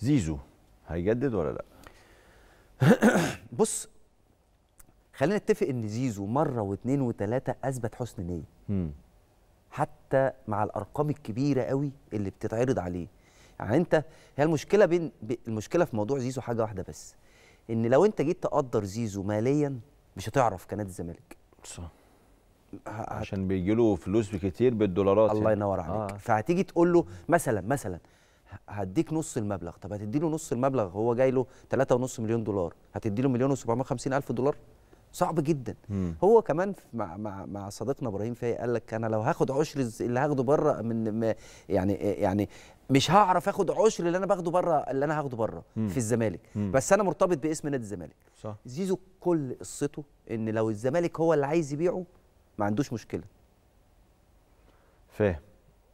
زيزو هيجدد ولا لا بص خلينا نتفق ان زيزو مره واثنين وثلاثه اثبت حسن نيه حتى مع الارقام الكبيره قوي اللي بتتعرض عليه يعني انت هي المشكله بين المشكله في موضوع زيزو حاجه واحده بس ان لو انت جيت تقدر زيزو ماليا مش هتعرف كنادي الزمالك صح عشان بيجي له فلوس كتير بالدولارات الله يعني. ينور عليك آه. فهتيجي تقول له مثلا مثلا هديك نص المبلغ طب هتدي له نص المبلغ هو جاي له 3.5 مليون دولار هتدي له مليون و750 الف دولار صعب جدا مم. هو كمان مع مع مع صديقنا ابراهيم فايق قال لك انا لو هاخد عشر اللي هاخده بره من يعني يعني مش هعرف اخد عشر اللي انا باخده بره اللي انا هاخده بره في الزمالك مم. بس انا مرتبط باسم نادي الزمالك صح. زيزو كل قصته ان لو الزمالك هو اللي عايز يبيعه ما عندوش مشكله فاهم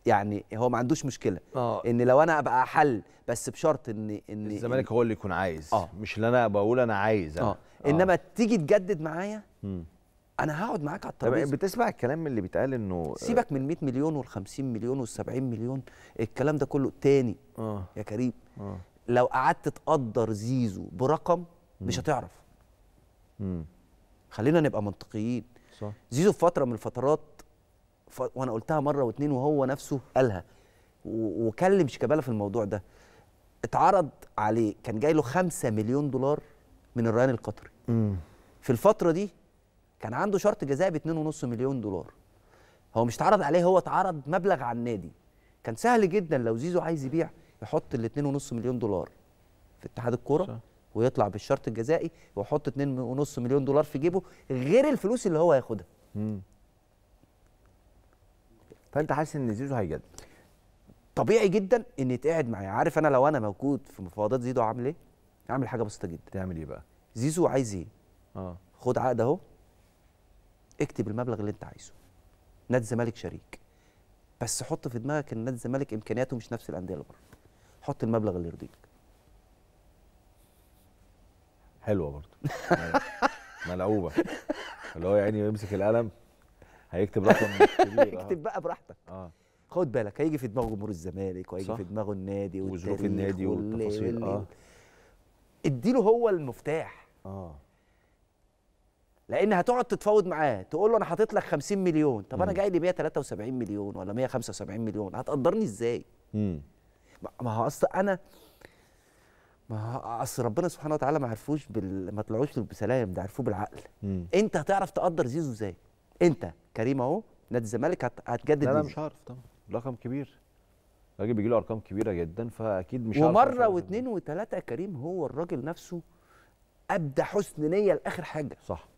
يعني هو ما عندوش مشكله آه. ان لو انا ابقى احل بس بشرط ان ان الزمالك هو اللي يكون عايز آه. مش اللي انا بقول انا عايز أنا. آه. آه. انما تيجي تجدد معايا انا هقعد معاك على الترابيزه بتسمع الكلام اللي بيتقال انه سيبك من 100 مليون وال50 مليون وال70 مليون الكلام ده كله تاني آه. يا كريم آه. لو قعدت تقدر زيزو برقم مم. مش هتعرف مم. خلينا نبقى منطقيين صح. زيزو في فتره من الفترات وانا قلتها مره واتنين وهو نفسه قالها وكلم شيكابالا في الموضوع ده اتعرض عليه كان جاي له 5 مليون دولار من الريان القطري مم. في الفتره دي كان عنده شرط جزائي ب 2.5 مليون دولار هو مش اتعرض عليه هو اتعرض مبلغ على النادي كان سهل جدا لو زيزو عايز يبيع يحط ال 2.5 مليون دولار في اتحاد الكوره ويطلع بالشرط الجزائي ويحط 2.5 مليون دولار في جيبه غير الفلوس اللي هو هياخدها فانت حاسس ان زيزو هيجدد طبيعي جدا ان يتقعد معايا عارف انا لو انا موجود في مفاوضات زيزو عامل ايه؟ عامل حاجه بسيطه جدا تعمل ايه بقى؟ زيزو عايز ايه؟ اه خد عقد اهو اكتب المبلغ اللي انت عايزه نادي الزمالك شريك بس حط في دماغك ان نادي الزمالك امكانياته مش نفس الانديه اللي بره حط المبلغ اللي يرضيك حلوه برضه ملعوبه اللي هو يعني يمسك القلم هيكتب رقم اكتب اه. بقى براحتك اه خد بالك هيجي في دماغه جمهور الزمالك وهيجي في دماغه النادي وظروف النادي والتفاصيل اه اديله هو المفتاح اه لان هتقعد تتفاوض معاه تقول له انا حاطط لك 50 مليون طب انا جاي لي 173 مليون ولا 175 مليون هتقدرني ازاي امم ما هو اصل انا ما اصل ربنا سبحانه وتعالى ما عرفوش بال... ما طلعوش بسلام ده عرفوه بالعقل مم. انت هتعرف تقدر زيزو ازاي انت كريم اهو نادي الزمالك هتجدد لا لا مش عارف طبعا رقم كبير الراجل بيجي له ارقام كبيره جدا فاكيد مش ومره واثنين وثلاثه كريم هو الراجل نفسه ابدى حسن نيه لاخر حاجه صح